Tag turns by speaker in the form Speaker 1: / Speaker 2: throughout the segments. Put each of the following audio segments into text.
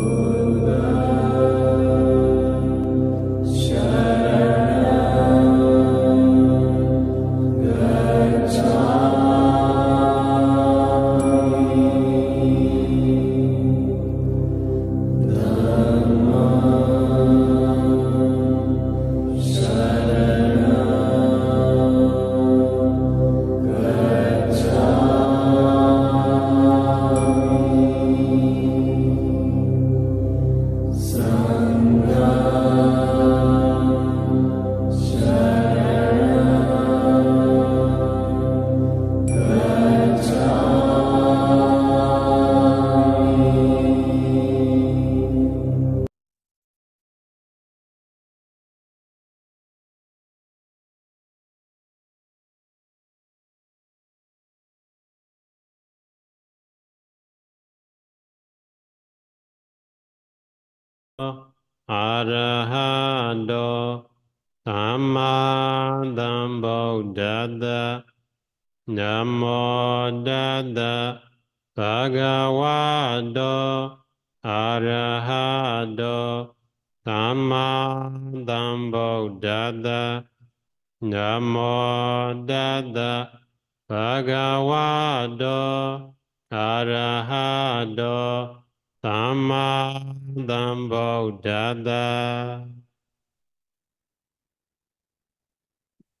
Speaker 1: Oh.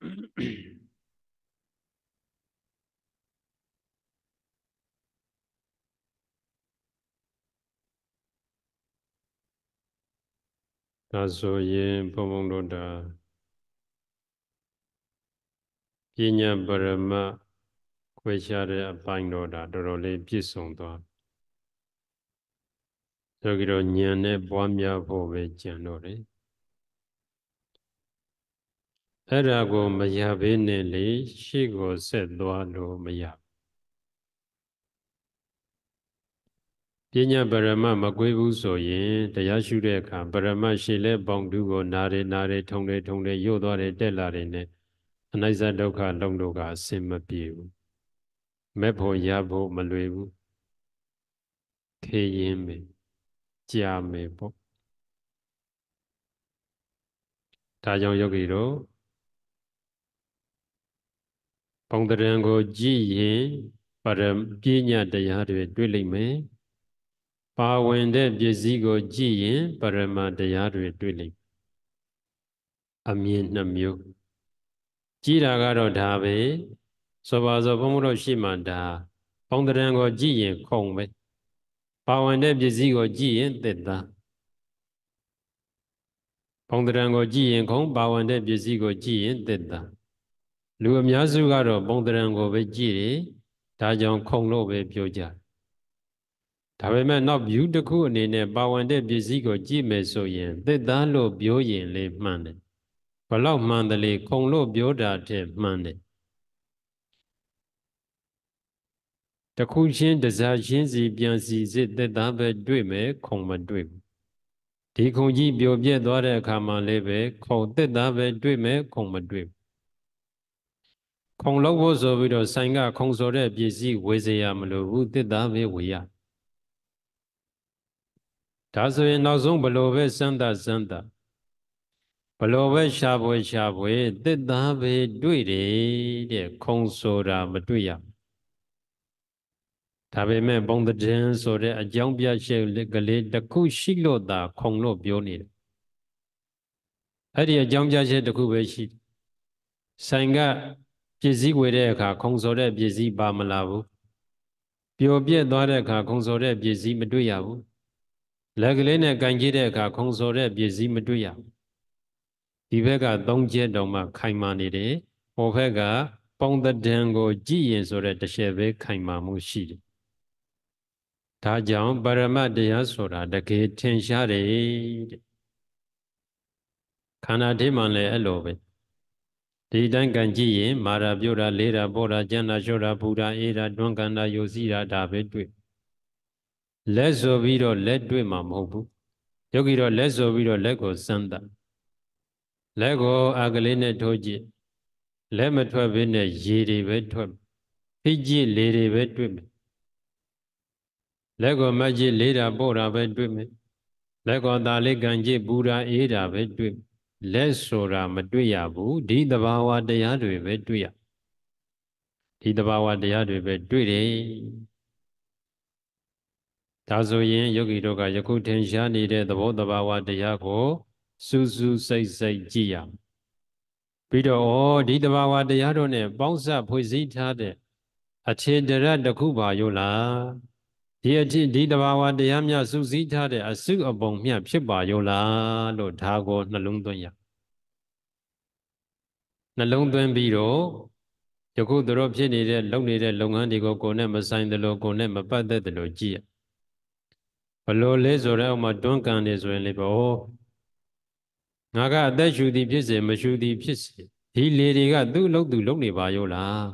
Speaker 1: ဒါဆိုရင်ဘုံဘုံတို့တာပညာပရမခွဲခြားတဲ့အပိုင်းတော့ဒါတော်တော်လေးပြည့်စုံသွားဆိုကြတော့ဉာဏ်နဲ့ပွားများဖို့ပဲကြံတော့တယ်အဲ့ဒါကိုမရဘေးနဲ့လေရှေ့ကိုဆက်သွားလို့မရပညာပရမမကွေးဘူးဆိုရင် တရားရှုတဲ့အခါပရမရှိလဲပေါင်တူးကိုနာရီနာရီထုံတယ်ထုံတယ်ရို့သွားတယ်တက်လာတယ်နဲ့အနိစ္စဒုက္ခလုံးတို့ကအစင်မပြေဘူးမဲ့ဖို့ရဖို့မလွယ်ဘူးခေရင်ပဲကြာမယ်ပေါ့ဒါကြောင့်ယောဂီတို့ပုံတရံကိုကြည့်ရင်ပါရပညာတရားတွေတွေ့လိမ့်မယ်။ပါဝင်တဲ့ပစ္စည်းကိုကြည့်ရင်ပါရမတရားတွေတွေ့လိမ့်မယ်။အမြင်နှမျိုးကြည့်တာကတော့ဒါပဲ။ဆိုပါစို့ဘုံမတို့ရှိမှဒါပုံတရံကိုကြည့်ရင်ခုံပဲ။ပါဝင်တဲ့ပစ္စည်းကိုကြည့်ရင်သက်သာ။ပုံတရံကိုကြည့်ရင်ခုံပါဝင်တဲ့ပစ္စည်းကိုကြည့်ရင်သက်သာ။လူအများစုကတော့ပုံတရံကိုပဲကြည့်တယ်ဒါကြောင့်ခုံလို့ပဲပြောကြဒါပေမဲ့နောက် view တစ်ခုအနေနဲ့ပါဝင်တဲ့ပစ္စည်းကိုကြည့်မယ်ဆိုရင်သစ်သားလို့ပြောရင်လေမှန်တယ်ဘလောက်မှန်တယ်လေခုံလို့ပြောတာတည်းမှန်တယ်တခုချင်းတစားချင်းစီပြန်စီစစ်သက်သားပဲတွေ့မယ်ခုံမတွေ့ဘူးဒီခုံကြီးပြိုပြက်သွားတဲ့အခါမှာလည်းပဲခုံသက်သားပဲတွေ့မယ်ခုံမတွေ့ဘူးခုံလောက်ဖို့ဆိုပြီးတော့ဆိုင်ကခုံစော်တဲ့ပစ္စည်းဝေစေရမလို့ဘူးတစ်သားပဲဝေရဒါဆိုရင်နောက်ဆုံးဘလို့ပဲစမ်းတာစမ်းတာဘလို့ပဲရှားပွဲရှားပွဲတစ်သားပဲတွေ့တယ်တဲ့ခုံဆိုတာမတွေ့ရဒါပေမဲ့ဘုံတည်င်းဆိုတဲ့အကြောင်းပြရှိကလေးတစ်ခုရှိလို့သာခုံလို့ပြောနေတယ်အဲ့ဒီအကြောင်းပြချက်တစ်ခုပဲရှိဆိုင်ကပစ္စည်းဝယ်တဲ့အခါခုံစော်တဲ့ပစ္စည်းပါမလာဘူးပျော်ပြက်သွားတဲ့အခါခုံစော်တဲ့ပစ္စည်းမတွေ့ရဘူးလက်ကလေးနဲ့ကန်ကြည့်တဲ့အခါခုံစော်တဲ့ပစ္စည်းမတွေ့ရဘူးဒီဘက်ကသုံးချက်တောင်မှ ခိုင်မာနေတယ်ဟိုဘက်ကပုံတဒံကိုကြည်ရင်ဆိုတဲ့တစ်ချက်ပဲခိုင်မာမှုရှိတယ်ဒါကြောင့်ပရမတရားဆိုတာတကယ်ထင်ရှားတယ်တဲ့ခန္ဓာထဲမှာလည်းအဲ့လိုပဲဒီတိုင်းကံကြည့်ရင်မာရာပြောတာလေးတာပေါ်တာကျန်တာလျှော့တာပူတာအေးတာတွန်းကန်တာယုတ်စီတာဒါပဲတွေ့လက်ဆိုပြီးတော့လက်တွေ့မှာမဟုတ်ဘူးယောဂီတော့လက်ဆိုပြီးတော့လက်ကိုစမ်းတာလက်ကိုအာကလေးနဲ့ထိုးကြည့်လက်မထွက်ဘဲနဲ့ရေတွေပဲထွက်ဖိကြည့်လေတွေပဲတွေ့မယ်လက်ကိုမကြည့်လေးတာပေါ်တာပဲတွေ့မယ်လက်ကိုသာလေးကံကြည့်ပူတာအေးတာပဲတွေ့မယ်လက်ဆိုတာမတွေ့ရဘူးဒီတဘာဝတရားတွေပဲတွေ့ရဒီတဘာဝတရားတွေပဲတွေ့တယ်ဒါဆိုရင်ယောဂီတို့ကယခုထင်ရှားနေတဲ့သဘောတဘာဝတရားကိုစူးစူးစိတ်စိတ်ကြည့်ရပြီးတော့ဩဒီတဘာဝတရားတို့ ਨੇ ပေါင်းစပ်ဖွဲ့စည်းထားတဲ့အခြေတရတစ်ခုပါယုံလားဒီအထိဒီတဘာဝတရားမြစုစည်းထားတဲ့အစုအပုံမြဖြစ်ပါရောလားလို့ဒါကိုနှလုံးသွင်းရနှလုံးသွင်းပြီးတော့ယခုတို့ဖြစ်နေတဲ့လုပ်နေတဲ့လုပ်ငန်းတွေကိုကိုယ်နဲ့မဆိုင်သလိုကိုယ်နဲ့မပတ်သက်သလိုကြည့်ရဘလို့လဲဆိုတော့ဥမာတွန်းကန်နေဆိုရင်လေဘောငါကအသက်ရှူသည် ဖြစ်စေမရှူသည်ဖြစ်စေဒီလေတွေက သူ့အလုပ်သူလုပ်နေပါရောလား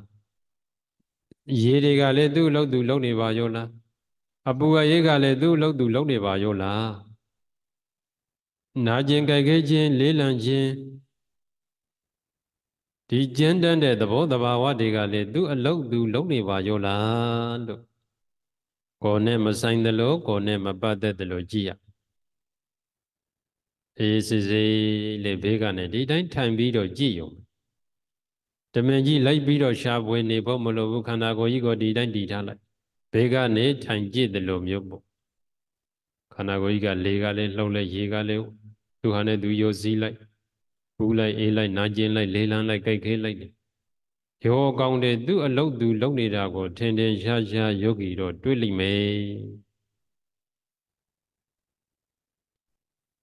Speaker 1: ရေတွေကလည်းသူ့အလုပ်သူလုပ်နေပါရောလားအပူအရေးကလည်းသူ့လှုပ်သူလှုပ်နေပါရောလားနာကျင်ကြိုက်ခဲခြင်းလေးလံခြင်းဒီကျဉ်းတန်းတဲ့သဘောတဘာဝတွေကလည်းသူ့အလုပ်သူလုပ်နေပါရောလားလို့ကိုယ်နဲ့မဆိုင်သလိုကိုယ်နဲ့မပတ်သက်သလိုကြည့်ရအေးစစ်စစ်လေးဘေးကနေဒီတိုင်းထိုင်ပြီးတော့ကြည့်ရုံတမင်ကြီးလိုက်ပြီးတော့ရှာဖွေနေဖို့မလိုဘူးခန္ဓာကိုယ်ကြီးကိုဒီတိုင်းတည်ထားလိုက်ဘေးကနေထိုင်ကြည့်တယ်လို့မျိုးပေါ့ခန္ဓာကိုယ်ကြီးကလေကလည်းလှုပ်လိုက်ရေကလည်းသူဟာနဲ့သူယိုစည်းလိုက်ဘူးလိုက်အေးလိုက်နာကျင်လိုက်လေလန်းလိုက်ကြိုက်ခဲလိုက်တယ်ရောကောင်းတယ်သူအလုတ်သူလုံနေတာကိုထင်ထင်ရှားရှားယောဂီတော့တွေ့လိမ့်မယ်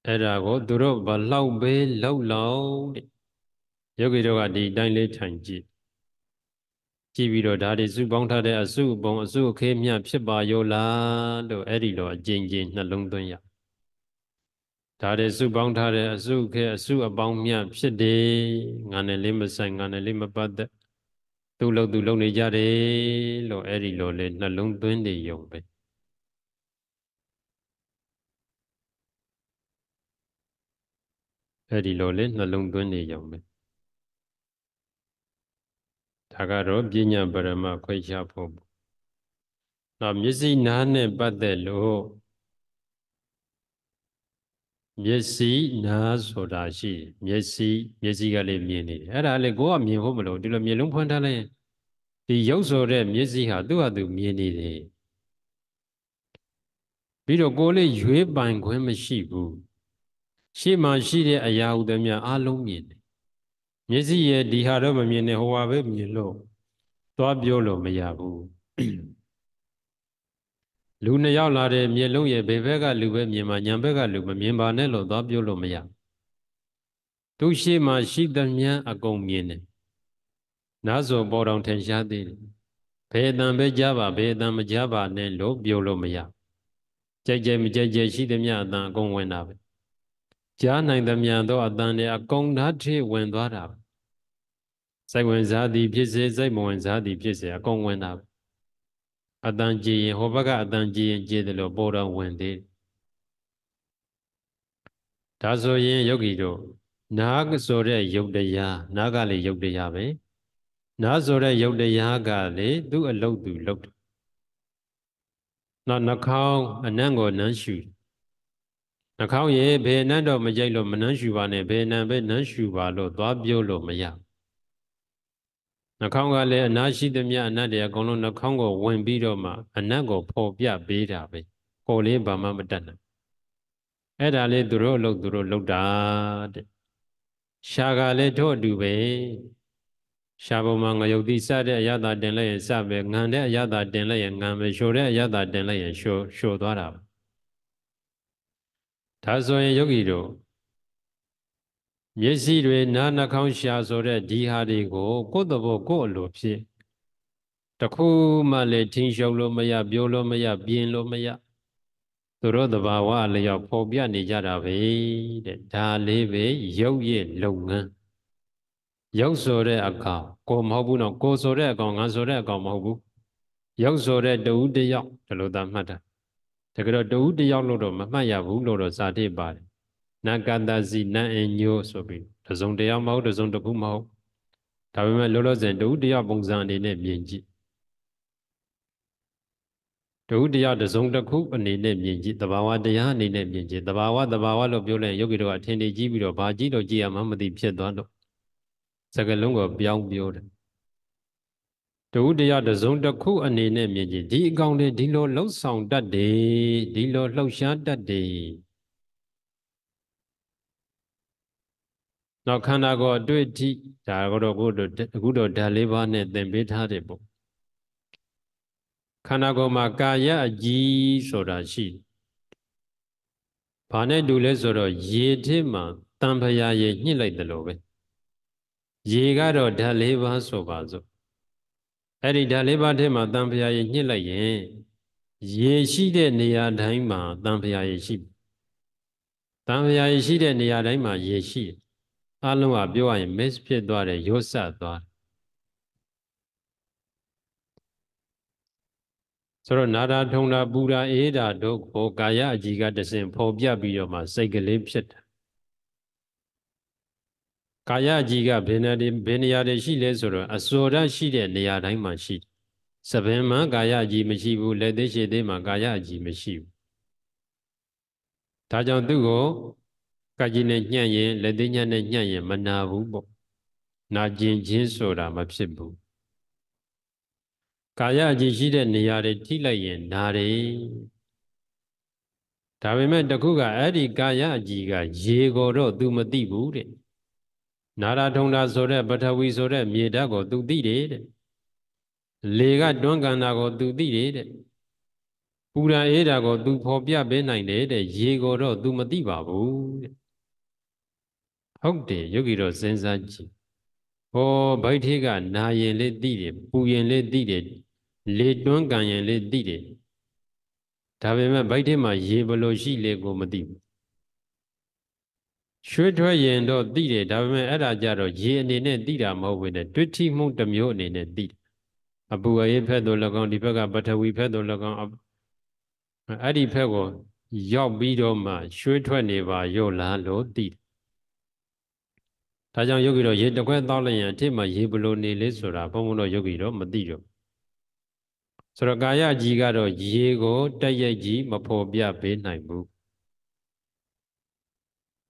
Speaker 1: အဲ့ဒါကိုသူတို့ဘလောက်ပဲလောက်လောက်တဲ့ယောဂီတို့ကဒီတိုင်းလေးထိုင်ကြည့်ကြည့်ပြီးတော့ဒါတွေစုပေါင်းထားတဲ့အစုအပုံအစုအခေးမြဖြစ်ပါရောလားလို့အဲ့ဒီလိုအကျဉ်းချင်းနှလုံးသွင်းရဒါတွေစုပေါင်းထားတဲ့အစုအခေးအစုအပေါင်းမြဖြစ်တယ်ငါနဲ့လေးမဆိုင်ငါနဲ့လေးမပတ်သက်သူ့လုံသူ့လုံနေကြတယ်လို့အဲ့ဒီလိုလေနှလုံးသွင်းနေရုံပဲအဲ့ဒီလိုလေနှလုံးသွင်းနေရုံပဲဒါကတော့ပညာပရမခွဲခြားဖို့နောက်မျက်စိနားနဲ့ပတ်သက်လို့မျက်စိနားဆိုတာရှိမျက်စိမျက်စိကလေးမြင်နေတယ်အဲ့ဒါလေကိုကမြင်ဖို့မလို့ဒီလိုမျက်လုံးဖွင့်ထားလိုက်ဒီရုပ်ဆိုတဲ့မျက်စိဟာသူ့ဟာသူမြင်နေတယ်ပြီးတော့ကိုလေးရွေးပိုင်ခွင့်မရှိဘူးရှေ့မှာရှိတဲ့အရာဟုသမျှအလုံးမြင်တယ်မျက်စိရဲ့ဒီဟာတော့မမြင်နဲ့ဟိုဟာပဲမြင်လို့သွားပြောလို့မရဘူးလူနှစ်ယောက်လာတယ်မျက်လုံးရဲ့ဘယ်ဘက်ကလူပဲမြင်မှာညာဘက်ကလူမမြင်ပါနဲ့လို့သွားပြောလို့မရသူရှိမှရှိသမျှအကုန်မြင်တယ်နားဆိုပေါ်တော်ထင်ရှားသေးတယ်ဘယ်တန်ပဲကြားပါဘယ်တန်မကြားပါနဲ့လို့ပြောလို့မရကြိုက်ကြိုက်မကြိုက်ကြိုက်ရှိသမျှအတန်အကုန်ဝင်တာပဲကြားနိုင်သမျှတော့အတန်နဲ့အကုန်ဓာတ်ထိဝင်သွားတာပဲစိတ်ဝင်စားသည်ဖြစ်စေစိတ်မဝင်စားသည်ဖြစ်စေအကုန်ဝင်တာပဲအတန်ကြည်ရင်ဟောဘက်ကအတန်ကြည်ရင်ကြည်တယ်လို့ပေါ်တော်ဝင်သေးဒါဆိုရင်ယောဂီတို့နာဆိုတဲ့ယုတ်တရားနာကလည်းယုတ်တရားပဲနာဆိုတဲ့ယုတ်တရားကလေသူ့အလုတ်သူလုတ်နောက်နှာခေါင်းအနံ့ကိုနမ်းရှူနှာခေါင်းရေဘယ်နှံ့တော့မကြိုက်လို့မနှမ်းရှူပါနဲ့ဘယ်နှံ့ပဲနှမ်းရှူပါလို့သွားပြောလို့မရနှာခေါင်းကလည်းအနာရှိသမျှအနတ်တွေအကုန်လုံးနှာခေါင်းကိုဝင်ပြီးတော့မှအနတ်ကိုပေါ်ပြပေးတာပဲကိုယ်လေးဘာမှမတတ်နိုင်အဲ့ဒါလေးသူတို့လုပ်သူတို့လုပ်တာတဲ့ရှားကလည်းထို့အတူပဲရှားပုံမှာငရုတ်တိစတဲ့အရသာတင်လိုက်ရင်စပဲငံတဲ့အရသာတင်လိုက်ရင်ငံပဲရှို့တဲ့အရသာတင်လိုက်ရင်ရှို့ရှို့သွားတာဒါဆိုရင်ယောဂီတို့မျက်စိတွေနားနှာခေါင်းရှာဆိုတဲ့ဒီဟာတွေကိုကိုယ့်သဘောကိုယ့်အလိုဖြစ်တခုမှလည်းထင်းရှုပ်လို့မရပြောလို့မရပြင်လို့မရသူတို့သဘာဝလျောက်ပေါ်ပြနေကြတာပဲတဲ့ဒါလေးပဲရုပ်ရည်လုပ်ငန်းရုပ်ဆိုတဲ့အကောင်ကိုမဟုတ်ဘူးနော်ကိုဆိုတဲ့အကောင်ငါဆိုတဲ့အကောင်မဟုတ်ဘူးရုပ်ဆိုတဲ့တဦးတယောက်ဒီလိုသာမှတ်တာတကယ်တော့တဦးတယောက်လို့တော့မမှတ်ရဘူးလို့တော့ဇာတိပါတယ်နာကတစီနန်အညိုဆိုပြီးတစုံတရားမဟုတ်တစုံတစ်ခုမဟုတ်ဒါပေမဲ့လောလောဆယ်တဝုတရားပုံစံအနေနဲ့မြင်ကြည့်တဝုတရားတစုံတစ်ခုအနေနဲ့မြင်ကြည့်တဘာဝတရားအနေနဲ့မြင်ကြည့်တဘာဝတဘာဝလို့ပြောလိုက်ရင်ယောဂီတို့ကအထင်ကြီးပြီးတော့ဘာကြည့်တော့ကြည့်ရမှမသိဖြစ်သွားတော့စကလုံးကိုပြောင်းပြောတယ်တဝုတရားတစုံတစ်ခုအနေနဲ့မြင်ကြည့်ဒီအကောင်တွေဒီလိုလှုပ်ဆောင်တတ်တယ်ဒီလိုလှုပ်ရှားတတ်တယ်နောက်ခန္ဓာကိုယ်အတွေ့အထိဒါကတော့ကိုယ်တို့အခုတော့ဓာတ်၄ပါးနဲ့သင်ပေးထားတယ်ပေါ့ခန္ဓာကိုယ်မှာကာယအကြီးဆိုတာရှိဘာနဲ့တူလဲဆိုတော့ရေထဲမှာတံဖရာရေညှစ်လိုက်တယ်လို့ပဲရေကတော့ဓာတ်၄ပါးဆိုပါစို့အဲ့ဒီဓာတ်၄ပါးထဲမှာတံဖရာရေညှစ်လိုက်ရင်ရေရှိတဲ့နေရာတိုင်းမှာတံဖရာရေရှိတံဖရာရေရှိတဲ့နေရာတိုင်းမှာရေရှိတယ်အလုံးကပြောရရင် miss ဖြစ်သွားတယ်ရွတ်ဆက်သွားတယ်ဆိုတော့နာတာထုံတာပူတာအေးတာတို့ကိုကာယအကြည်ကတစင်ဖော်ပြပြီးတော့မှစိတ်ကလေးဖြစ်တာကာယအကြည်ကဘယ်နေရာဘယ်နေရာတွေရှိလဲဆိုတော့အစောဓာတ်ရှိတဲ့နေရာတိုင်းမှာရှိတယ်စပင်မှာကာယအကြည်မရှိဘူးလက်သေးရှိသေးမှာကာယအကြည်မရှိဘူးဒါကြောင့်သူ့ကိုကကြီးနဲ့ညှက်ရင်လက်သေးညှက်နဲ့ညှက်ရင်မနာဘူးပေါ့နာကျင်ခြင်းဆိုတာမဖြစ်ဘူးကာယအကြည့်ရှိတဲ့နေရာတွေထိလိုက်ရင်နာတယ်ဒါပေမဲ့တခုကအဲ့ဒီကာယအကြည့်ကရေကိုတော့ तू မသိဘူးတဲ့နာရာထုံတာဆိုတဲ့ပထဝီဆိုတဲ့မြေဓာတ်ကို तू သိတယ်တဲ့လေကတွန်းကန်တာကို तू သိတယ်တဲ့ပူရာအေးတာကို तू ဖော်ပြပေးနိုင်တယ်တဲ့ရေကိုတော့ तू မသိပါဘူးတဲ့ဟုတ်တယ်ယောဂီတော့စဉ်းစားကြည့်ဟောဗိုက်ထေကနာရင်လေးသိတယ်ပူရင်လေးသိတယ်လေတွန်းကန်ရင်လေးသိတယ်ဒါပေမဲ့ဗိုက်ထေမှာရေဘလို့ရှိလေကိုမသိဘူးရွှေထွက်ရင်တော့သိတယ်ဒါပေမဲ့အဲ့ဒါကြတော့ရေအနေနဲ့သိတာမဟုတ်ဘူးနဲ့တွဋ္ဌိမှုတစ်မျိုးအနေနဲ့သိတယ်အပူအေးဖက်သို့၎င်းဒီဘက်ကပထဝီဖက်သို့၎င်းအဲ့ဒီဖက်ကိုရောက်ပြီးတော့မှ ရွှေထွက်နေပါရုပ်လားလို့သိတယ်ဒါကြောင့်ယောဂီတို့ရေတခွဲသောက်လိုက်ရင်အထစ်မှာရေဘလို့နေလေးဆိုတာဘုံဘုံတို့ယောဂီတို့မသိတော့ဆိုတော့ကာယကြီးကတော့ရေကိုတက်ရိုက်ကြီးမဖော်ပြပေးနိုင်ဘူး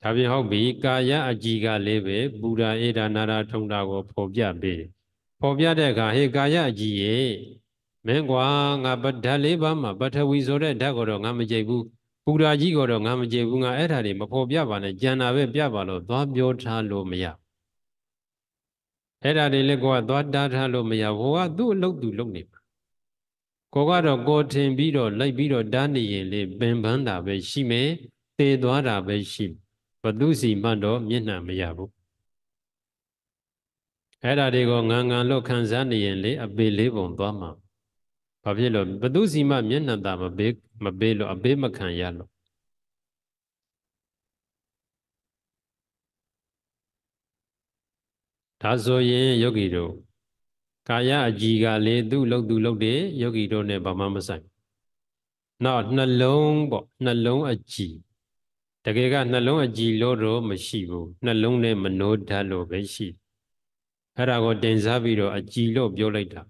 Speaker 1: ဒါပြင်ဟုတ်ပြီကာယအကြီးကလေးပဲပူရာအေဒါနာရာထုံတာကိုဖော်ပြပေးတယ်ဖော်ပြတဲ့အခါဟေကာယအကြီးရေမင်းကွာငါဗဒ္ဓလေးပါးမှာပထဝီဆိုတဲ့ဓာတ်ကိုတော့ငါမကြိုက်ဘူးပူရာကြီးကတော့ငါမကျေဘူးငါအဲ့ဒါတွေမဖော်ပြပါနဲ့ကြံတာပဲပြပါလို့သွားပြောထားလို့မရအဲ့ဒါတွေလည်းကိုကသွားတားထားလို့မရဘိုးကသူ့အလုပ်သူလုပ်နေပါကိုကတော့ကိုထင်ပြီးတော့လိုက်ပြီးတော့တားနေရင်လေပင်ပန်းတာပဲရှိမယ်သေသွားတာပဲရှိဘသူစီမှတော့မျက်နှာမရဘူးအဲ့ဒါတွေကိုငံငံလို့ခံစားနေရင်လေအပေလေးပုံသွားမှာဘာဖြစ်လို့ဘသူစီမမျက်နှာသာမပေးမပေးလို့အပေးမခံရလို့ဒါဆိုရင်ယောဂီတို့ကာယအကြည်ကလေသူ့လုပ်သူလုပ်တယ်ယောဂီတို့ ਨੇ ဘာမှမဆိုင်နောက်နှလုံးပေါ့နှလုံးအကြည်တကယ်ကနှလုံးအကြည်လို့တော့မရှိဘူးနှလုံးနဲ့မနှိုးဓာတ်လို့ပဲရှိအဲ့ဒါကိုတင်စားပြီးတော့အကြည်လို့ပြောလိုက်တာ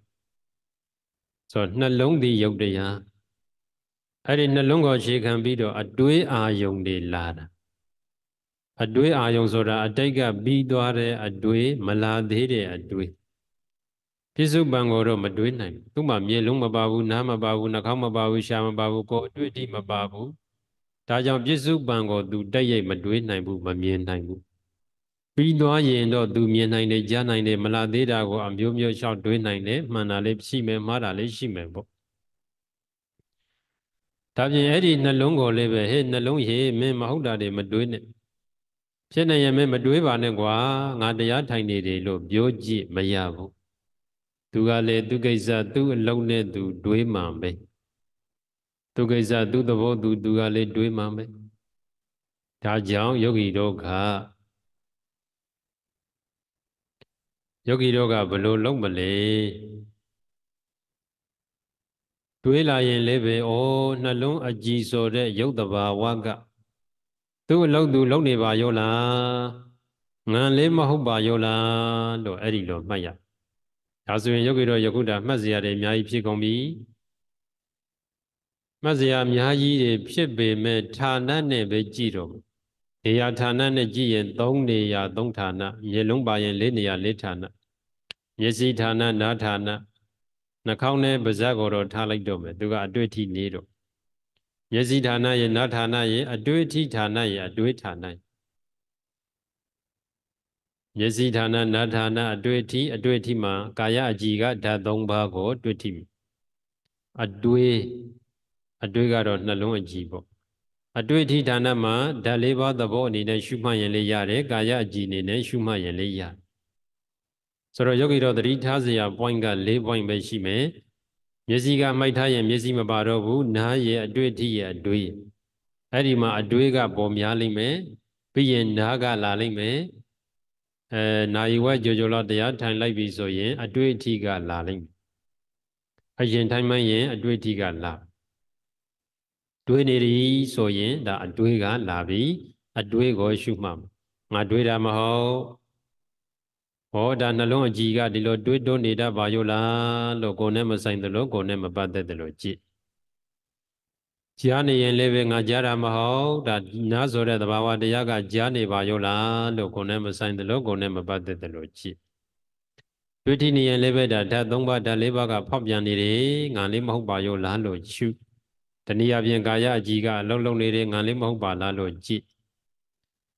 Speaker 1: ဆိုတော့နှလုံးသည်ယုတ်တရားအဲ့ဒီနှလုံးကိုရှေခံပြီးတော့အတွေးအာယုံတွေလာတာအတွေးအာယုံဆိုတာအတိတ်ကပြီးသွားတဲ့အတွေးမလာသေးတဲ့အတွေးပြစ္စုပန်ကိုတော့မတွေးနိုင်ဘူးသူ့မှာမျက်လုံးမပါဘူးနားမပါဘူးနှာခေါင်းမပါဘူးရှားမပါဘူးကိုယ်အတွေ့အထိမပါဘူးဒါကြောင့်ပြစ္စုပန်ကိုသူတက်ရိပ်မတွေးနိုင်ဘူးမမြင်နိုင်ဘူးပြီးသွားရင်တော့သူမြင်နိုင်တယ်ကြားနိုင်တယ်မလားသေးတာကိုအမျိုးမျိုးလျှောက်တွေးနိုင်တယ်မှန်တာလည်းရှိမယ်မှားတာလည်းရှိမယ်ပေါ့ဒါပြင်အဲ့ဒီနှလုံးကိုလည်းပဲဟေ့နှလုံးရေမင်းမဟုတ်တာတွေမတွေးနဲ့ဖြစ်နေရင်မင်းမတွေးပါနဲ့ကွာငါတရားထိုင်နေတယ်လို့ပြောကြည့်မရဘူးသူကလည်းသူကိစ္စသူ့အလုံးနဲ့သူတွေးမှပဲသူကိစ္စသူ့သဘောသူသူကလည်းတွေးမှပဲဒါကြောင့်ယောဂီတို့ကယောဂီတို့ကဘလို့လုံးမလဲတွေးလာရင်လည်းပဲဩနှလုံးအကြည်ဆိုတဲ့ရုပ်တဘာဝကသူ့အလုံးသူလုံးနေပါရောလားငန်လေးမဟုတ်ပါရောလားလို့အဲ့ဒီလိုမှတ်ရဒါဆိုရင်ယောဂီတို့ယခုတာမှတ်စရာတွေအများကြီးဖြစ်ကုန်ပြီမှတ်စရာအများကြီးတွေဖြစ်ပေမဲ့ဌာနနဲ့ပဲကြည့်တော့နေရာဌာနနဲ့ကြည့်ရင်၃နေရာ၃ဌာနမျက်လုံးပါရင်၄နေရာ၄ဌာနမျက်စိဌာနနားဌာနနှာခေါင်းနဲ့ပါးစပ်ကိုတော့ထားလိုက်တော့မယ်သူကအတွေ့အထိနေတော့မျက်စိဌာနရဲ့နားဌာနရဲ့အတွေ့အထိဌာနရဲ့အတွေ့ဌာနမျက်စိဌာနနားဌာနအတွေ့အထိ အတွေ့အထိမှာကာယအကြည်ကဓာတ်၃ပါးကိုတွေ့ထိအတွေ့အတွေ့ကတော့နှလုံးအကြည်ပေါ့အတွေ့အထိဌာနမှာဓာတ်လေးပါးသဘောအနေနဲ့ရှုမှတ်ရင်လေးရတယ်ကာယအကြည်အနေနဲ့ရှုမှတ်ရင်လေးရဆိုတော့ယောဂီတော်သတိထားစရာ point က၄ point ပဲရှိမယ်မျက်စိကမိုက်ထားရင်မျက်စိမပါတော့ဘူးနားရဲ့အတွေ့အထိရဲ့အတွေ့အဲ့ဒီမှာအတွေ့ကပေါ်များလိမ့်မယ်ပြီးရင်နားကလာလိမ့်မယ်အဲနာယီဝဲကြောကြောလောက်တရားထိုင်လိုက်ပြီဆိုရင်အတွေ့အထိကလာလိမ့်မယ်အရင်ထိုင်မှရင်အတွေ့အထိကလာတွေးနေသည်ဆိုရင်ဒါအတွေးကလာပြီး အတွေးကိုရှုမှတ်ငါတွေးတာမဟုတ်ဟောဒါနှလုံးအကြည်ကဒီလိုတွေးတွန်းနေတတ်ပါရောလားလို့ကိုယ်နဲ့မဆိုင်သလိုကိုယ်နဲ့မပတ်သက်သလိုကြည့်ကြားနေရင်လည်းပဲငါကြားတာမဟုတ်ဒါနားဆိုတဲ့သဘာဝတရားကကြားနေပါရောလားလို့ကိုယ်နဲ့မဆိုင်သလိုကိုယ်နဲ့မပတ်သက်သလိုကြည့်တွေ့ထိနေရင်လည်းပဲဒါဓာတ်၃ပါးဓာတ်၄ပါးကဖောက်ပြန်နေတယ်ငါလေးမဟုတ်ပါရောလားလို့ရှုတဏှာပြင်ကာယအကြီးကလှုပ်လှုပ်နေတဲ့ငံလေးမဟုတ်ပါလားလို့ကြည့်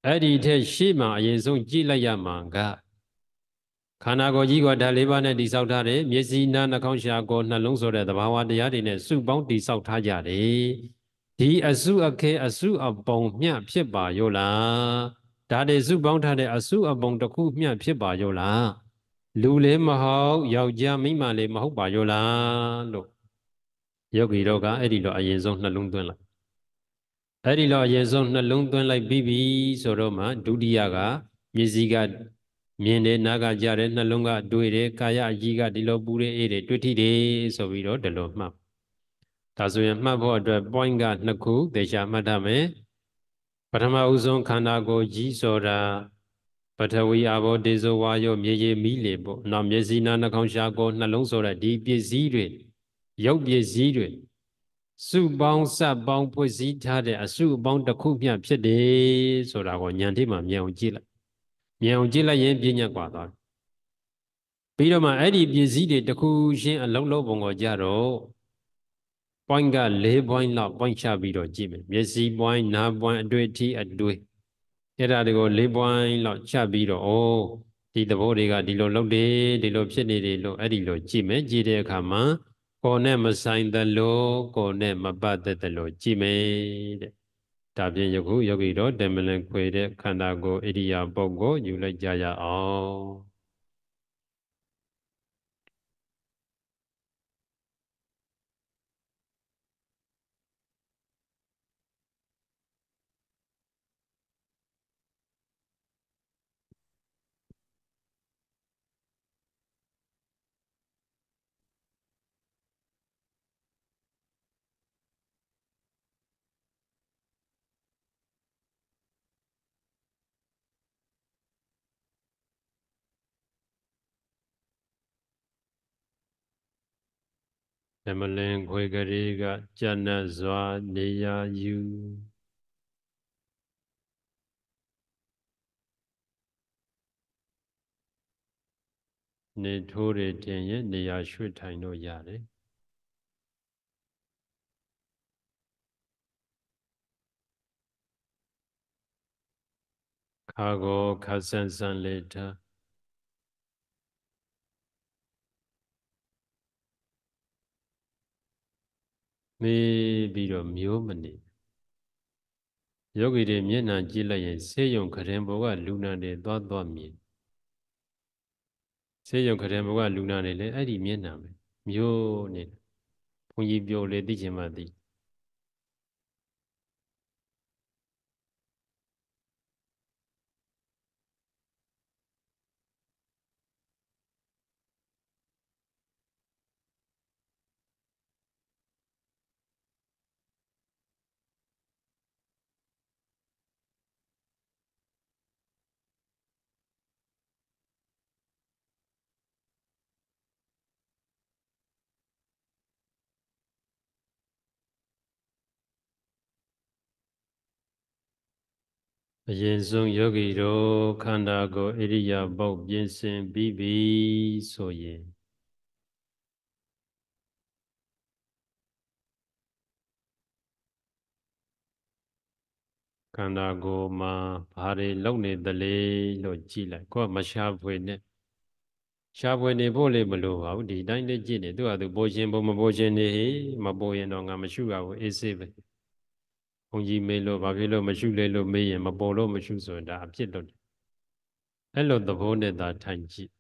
Speaker 1: အဲ့ဒီထက်ရှေ့မှာအရင်ဆုံးကြည့်လိုက်ရမှာကခန္ဓာကိုယ်ကြီးကဓာတ်လေးပါးနဲ့တိဆောက်ထားတယ်မျက်စိနားနှာခေါင်းရှာကိုယ်နှလုံးဆိုတဲ့သဘာဝတရားတွေနဲ့စုပေါင်းတိဆောက်ထားကြတယ်ဒီအစုအခဲအစုအပုံမျှဖြစ်ပါရောလားဓာတ်တွေစုပေါင်းထားတဲ့အစုအပုံတစ်ခုမျှဖြစ်ပါရောလားလူလည်းမဟုတ်ယောက်ျားမိန်းမလည်းမဟုတ်ပါရောလားလို့ယောဂီတို့ကအဲ့ဒီလိုအရင်ဆုံးနှလုံးသွင်းလိုက်အဲ့ဒီလိုအရင်ဆုံးနှလုံးသွင်းလိုက်ပြီးပြီဆိုတော့မှဒုတိယကမျက်စိကမြင်တယ်နားကကြားတယ်နှလုံးကတွေ့တယ်ကာယအကြီးကဒီလိုပူတယ်အေးတယ်တွေ့ထိတယ်ဆိုပြီးတော့ဒီလိုမှတ်ဒါဆိုရင်မှတ်ဖို့အတွက် point ကနှစ်ခုသေချာမှတ်ထားမယ်ပထမဦးဆုံးခန္ဓာကိုယ်ကြီးဆိုတာပထဝီအဘောဒေဇောဝါယောမြေကြီးမီးလေပေါ့။နောက်မျက်စိနာနှာခေါင်းရှာကိုနှလုံးဆိုတဲ့ဒီပစ္စည်းတွေရုပ်ပစ္စည်းတွေစုပေါင်းစပ်ပေါင်းဖွဲ့စည်းထားတဲ့အစုအပေါင်းတစ်ခုမျှဖြစ်တယ်ဆိုတာကိုဉာဏ်ထိမှမြင်အောင်ကြည့်လိုက်မြင်အောင်ကြည့်လိုက်ရင်ပြဉ္ညာကွာသွားပြီးတော့မှအဲ့ဒီပစ္စည်းတွေတစ်ခုချင်းအလုံးလုံးပုံကိုကြတော့ point က၄ point လောက် point ချပြီးတော့ကြည့်မယ်မျက်စိ point နား point အတွေ့အထိအတွေ့အဲ့ဒါတွေကို၄ point လောက်ချပြီးတော့အိုးဒီသဘောတွေကဒီလိုလုပ်တယ်ဒီလိုဖြစ်နေတယ်လို့အဲ့ဒီလိုကြည့်မယ်ကြည့်တဲ့အခါမှာကိုယ်နဲ့မဆိုင်သလိုကိုယ်နဲ့မပတ်သက်သလိုကြည်မယ်တဲ့ဒါဖြင့်ယခုယောဂီတော်တမလင်ခွေတဲ့ခန္ဓာကိုယ်ဣရိယာပုဂ္ဂိုလ်ယူလိုက်ကြရအောင်နမလင်ခွေကလေးကကြနတ်စွာနေရာယူနေထိုးတွေတင်ရင်နေရာရွှေ့ထိုင်လို့ရတယ်ခါကိုခါဆန်းဆန်းလေးထားမေးပြီးတော့မျိုးမနေယောဂီတွေမျက်နှာကြည့်လိုက်ရင်ဆေးရုံခရင်ဘောကလူနာတွေသွားသွားမြင်ဆေးရုံခရင်ဘောကလူနာတွေလည်းအဲ့ဒီမျက်နှာပဲမျိုးနေဘုန်းကြီးပြောလေသိချင်မှသိတယ်အရင်ဆုံးယောဂီတို့ခန္ဓာကိုယ်ဣရိယာပုတ်ပြင်ဆင်ပြီးပြီဆိုရင်ခန္ဓာကိုယ်မှာဘာတွေလုံနေသလဲလို့ကြည့်လိုက်ကိုယ်ကမရှာဖွေနဲ့ရှာဖွေနေဖို့လေမလိုပါဘူးဒီတိုင်းလေးကြည့်နေသူကသူပိုရှင်ပုံမပိုရှင်နေမပိုရင်တော့ငါမရှုရဘူးအေးစေးပဲုန်းကြီးမေးလို့ဘာဖြစ်လို့မရှုလဲလို့မေးရင်မပေါ်လို့မရှုဆိုရင်ဒါအဖြစ်လို့အဲ့လိုသဘောနဲ့သာထိုင်ကြည့်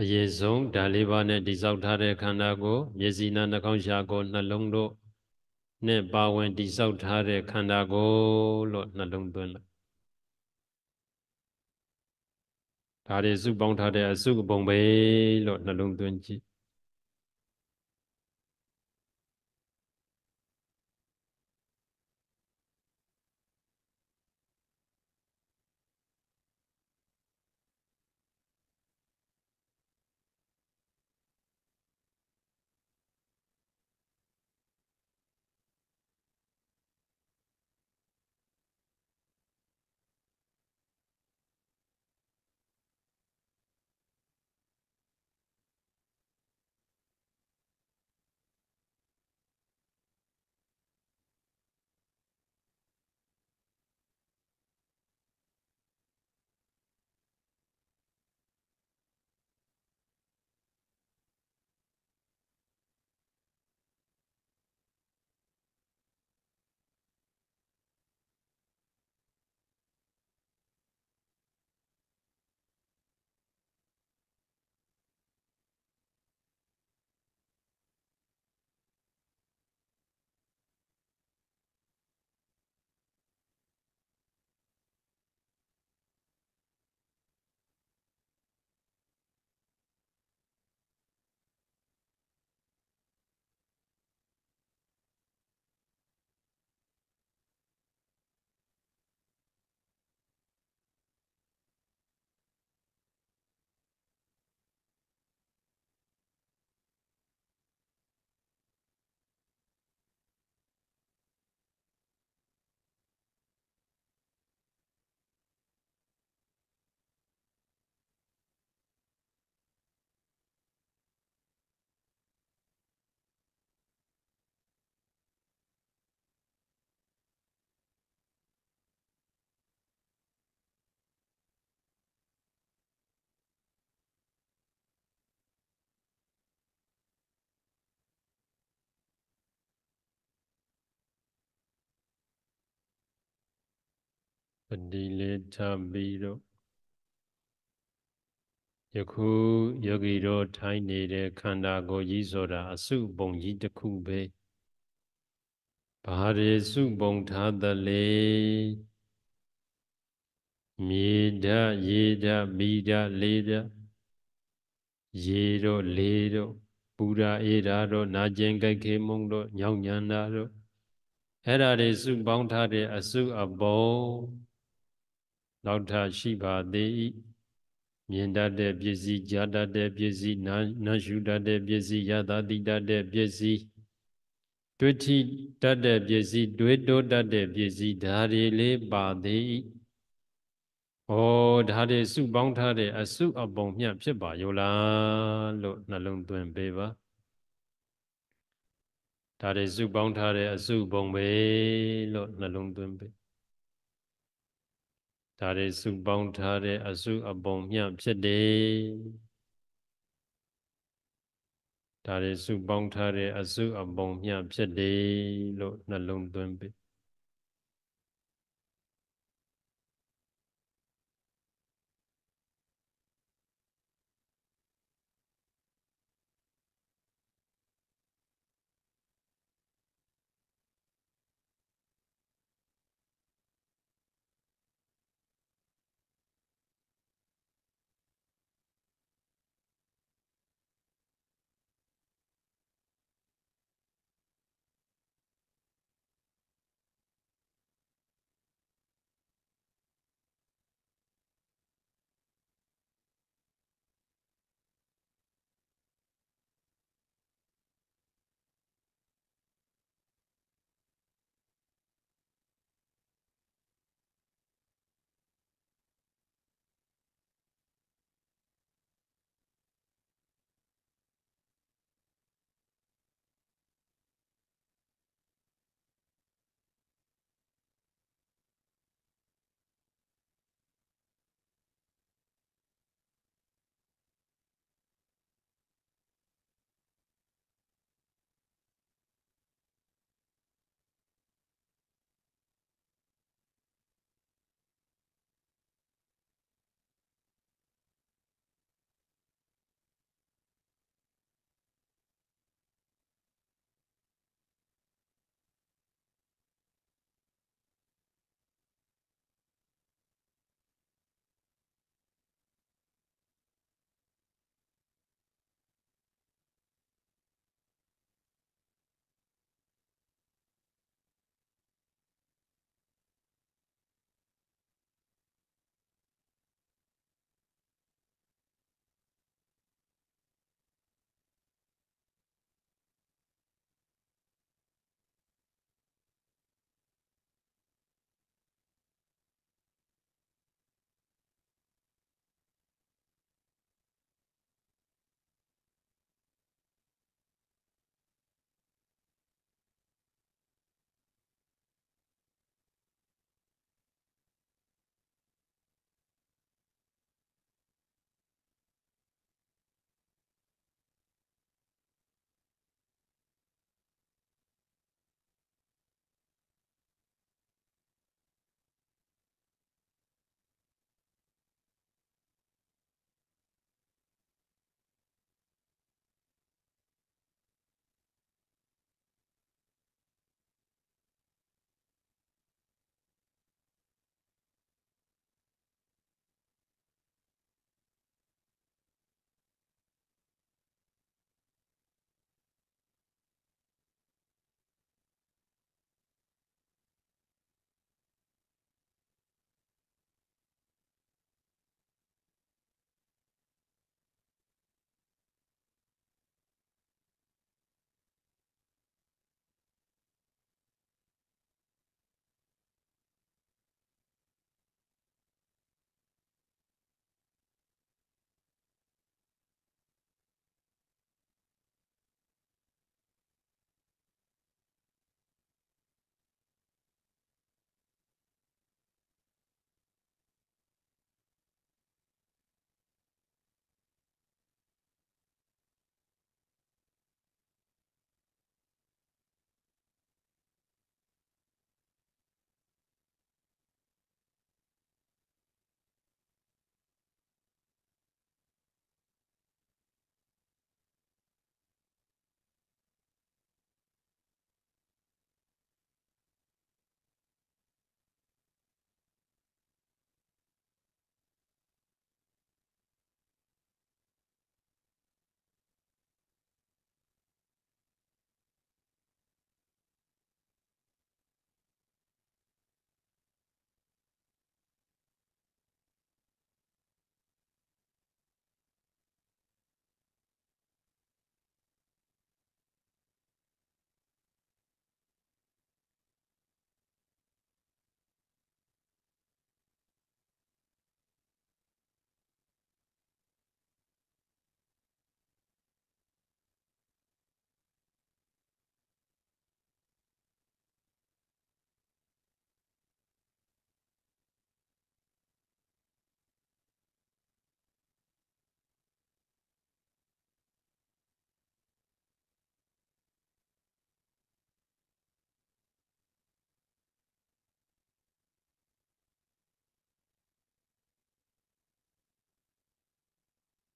Speaker 1: အရင်ဆုံးဓာလေးပါးနဲ့တိဆောက်ထားတဲ့ခန္ဓာကိုမျက်စိနာနှာခေါင်းရှာကိုနှလုံးတို့နဲ့ပါဝင်တိဆောက်ထားတဲ့ခန္ဓာကိုလို့နှလုံးသွင်းလိုက်ဒါတွေစုပေါင်းထားတဲ့အစုအပုံပဲလို့နှလုံးသွင်းကြည့်ပတိလေထဘီတို့ယခုယောဂီတို့ထိုင်းနေတဲ့ခန္ဓာကိုယ်ကြီးဆိုတာအစုပုံကြီးတစ်ခုပဲဘာရေစုပုံထားသလဲမြေဓာရေဓာမီဓာလေဓာရေတို့လေတို့ပူဓာအေဓာတို့နာကျင်ကြိုက်ခေမုံတို့ညောင်းညံတာတို့အဲ့ဓာတွေစုပေါင်းထားတဲ့အစုအပုံလောက်ထရှိပါသေး၏မြင်တတ်တဲ့ပစ္စည်းကြားတတ်တဲ့ပစ္စည်းနာရှုတတ်တဲ့ပစ္စည်းယတာတိတတ်တဲ့ပစ္စည်းတွေ့ထိတတ်တဲ့ပစ္စည်းတွေ့တိုးတတ်တဲ့ပစ္စည်းဒါတွေလေးပါသေး၏ဩဒါတွေစုပေါင်းထားတဲ့အစုအပုံမျှဖြစ်ပါရောလားလို့နှလုံးသွင်းပေးပါဒါတွေစုပေါင်းထားတဲ့အစုပုံပဲလို့နှလုံးသွင်းပေးဒါတွေစုပေါင်းထားတဲ့အစုအပုံမျှဖြစ်တယ်ဒါတွေစုပေါင်းထားတဲ့အစုအပုံမျှဖြစ်တယ်လို့နှလုံးသွင်းပြီ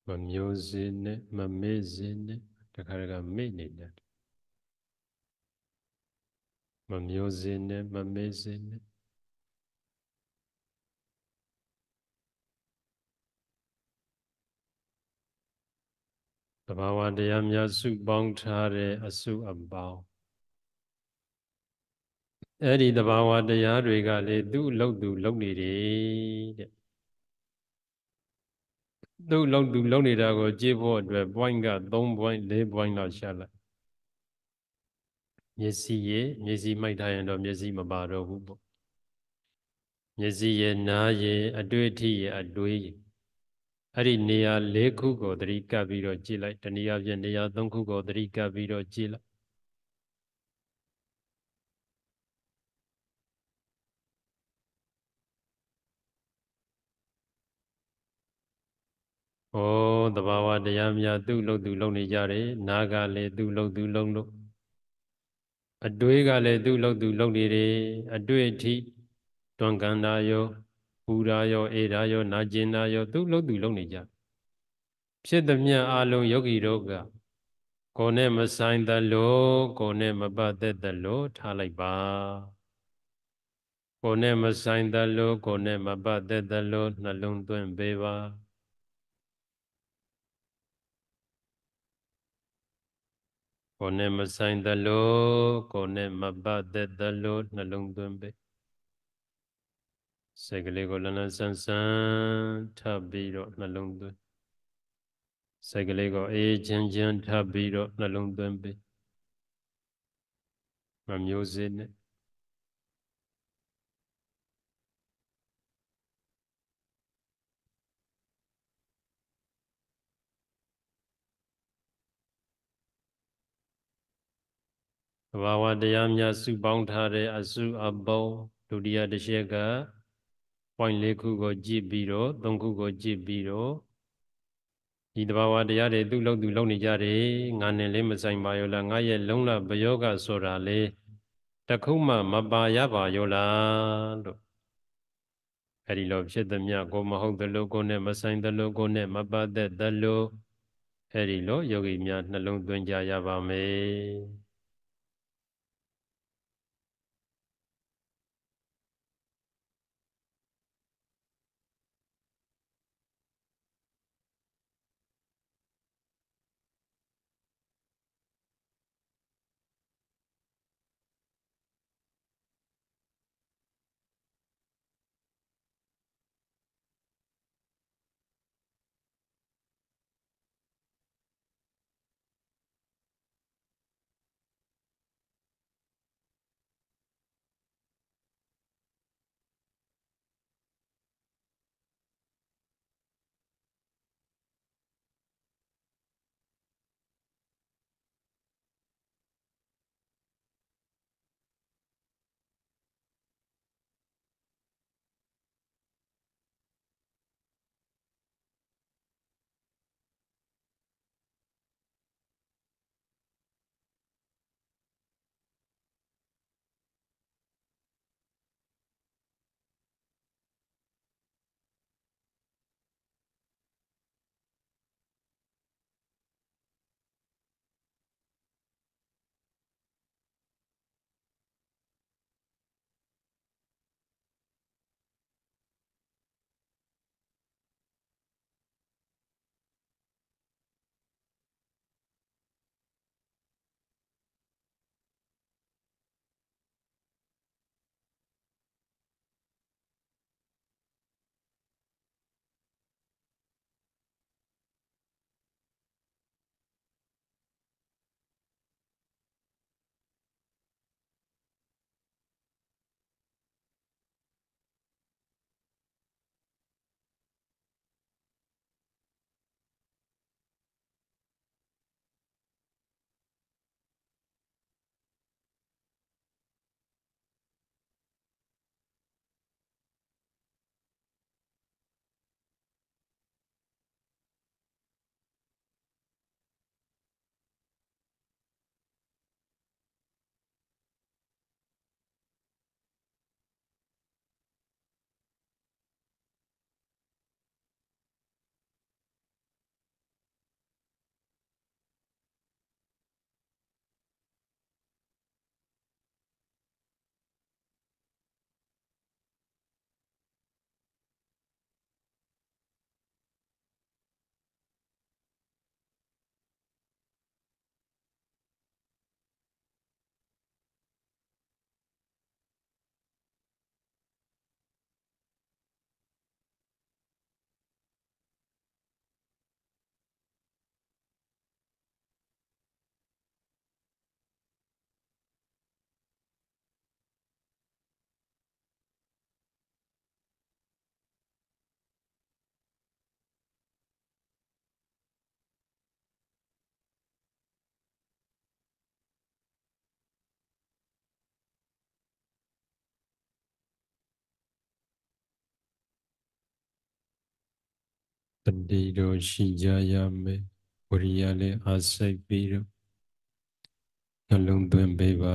Speaker 1: မမျိုးစင်းနဲ့မမေ့စင်းနဲ့တခါတခါမေ့နေတယ်မမျိုးစင်းနဲ့မမေ့စင်းနဲ့တဘာဝတရားများစုပေါင်းထားတဲ့အစုအပေါင်းအဲ့ဒီတဘာဝတရားတွေကလေသူ့အလုပ်သူလုပ်နေတယ်တဲ့သူ့လောက်သူလောက်နေတာကိုကြည့်ဖို့အတွက် point က3 point 4 point လောက်ရှာလိုက်မျက်စိရဲ့မျက်စိမိုက်ထားရင်တော့မျက်စိမပါတော့ဘူးပေါ့မျက်စိရဲ့နားရဲ့အတွေ့အထိရဲ့အတွေ့ရဲ့အဲ့ဒီနေရာ၄ခုကိုသတိကပ်ပြီးတော့ကြည့်လိုက်တနည်းအားဖြင့်နေရာ၃ခုကိုသတိကပ်ပြီးတော့ကြည့်လိုက်ဩသဘာဝတရားများသူ့လုံသူလုံနေကြတယ်နာကလည်းသူ့လုံသူလုံလို့အတွေးကလည်းသူ့လုံသူလုံနေတယ်အတွေ့အထိတွန်ကန်တာရောပူတာရောအေတာရောနာကျင်တာရောသူ့လုံသူလုံနေကြဖြစ်သည်မြအလုံးယောဂီတို့ကကိုယ်နဲ့မဆိုင်သလိုကိုယ်နဲ့မပတ်သက်သလို ထားလိုက်ပါကိုယ်နဲ့မဆိုင်သလိုကိုယ်နဲ့မပတ်သက်သလိုနှလုံးသွင်းပေးပါကိုနဲ့မဆိုင်သလိုကိုနဲ့မပတ်သက်သလိုနှလုံးသွင်းပေးစိတ်ကလေးကိုလန်းလန်းဆန်းဆန်းထပ်ပြီးတော့နှလုံးသွင်းစိတ်ကလေးကိုအေးချင်းချင်းထပ်ပြီးတော့နှလုံးသွင်းပေးမမျိုးစေ့နဲ့ဘာဝတရားများစုပေါင်းထားတဲ့အစုအပေါင်းဒုတိယတစ်ချက်က point ၄ခုကို ကြည့်ပြီးတော့၃ခုကိုကြည့်ပြီးတော့ဒီတဘာဝတရားတွေသူ့လုံးသူလုံးနေကြတယ်ငါနဲ့လည်းမဆိုင်ပါရောလားငါရဲ့လုံးလဘယောဂဆိုတာလေတခုမှ မပါရပါရောလားလို့အဲ့ဒီလိုဖြစ်သည်မြကိုမဟုတ်သလိုကိုနဲ့မဆိုင်သလိုကိုနဲ့မပတ်သက်သလိုအဲ့ဒီလိုယောဂီများနှလုံးသွင်းကြရပါမယ်တတိတော်ရှိကြရမယ်ဝရိယလည်းအားစိတ်ပြီးတော့နှလုံးသွင်းပေးပါ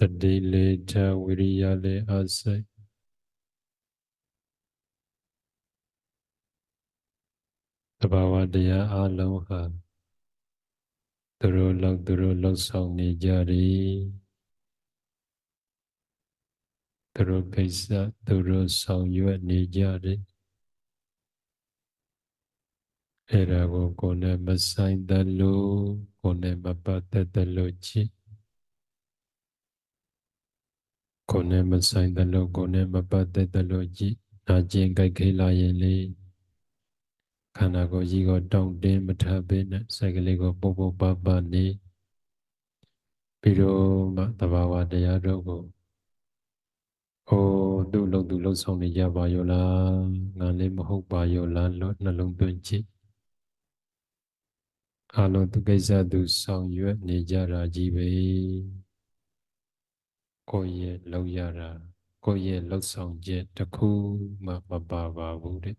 Speaker 1: တတိလေထဝိရိယလေအစိုက်တဘာဝတရားအလုံးဟာသူတို့လောက်သူတို့လောက်ဆောင်နေကြသည်သူတို့ကိစ္စသူတို့ဆောင်ရွက်နေကြတယ်အဲ့ဒါကိုကိုယ်နဲ့မဆိုင်သလိုကိုယ်နဲ့မပတ်သက်သလိုကြည့်ကိုယ်နဲ့မဆိုင်သလိုကိုယ်နဲ့မပတ်သက်သလိုကြည်နာကျင်ကြိုက်ခဲလာရင်လေခန္ဓာကိုယ်ကြီးကိုတောင့်တင်းမထပ်ပဲနဲ့စိတ်ကလေးကိုပုပ်ပုပ်ပပနေပြီးတော့မှသဘာဝတရားတို့ကိုအိုးသူ့လုံသူလုံဆောင်နေကြပါရောလားငါလည်းမဟုတ်ပါရောလားလို့နှလုံးသွင်းကြည့်အလုံးသူကိစ္စသူဆောင်ရွက်နေကြတာကြီးပဲကိုယ့်ရဲ့လောက်ရတာကိုယ့်ရဲ့လှုပ်ဆောင်ချက်တစ်ခုမှမပါပါဘူးတဲ့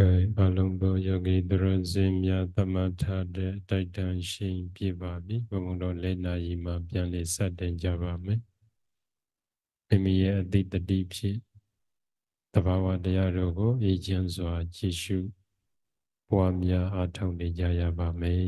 Speaker 1: ကဲအလုံးသောယောဂီတရဇင်းများသမထတဲ့တိုက်တန်ရှိန်ပြပါပြီဘုံတော်လေးနာရီမှာပြန်လေးစတင်ကြပါမယ်မိမိရဲ့အတိတတိဖြစ်တဘာဝတရားတို့ကိုအေးချမ်းစွာ ကြည့်ရှုပွားများအားထုတ်နေကြရပါမယ်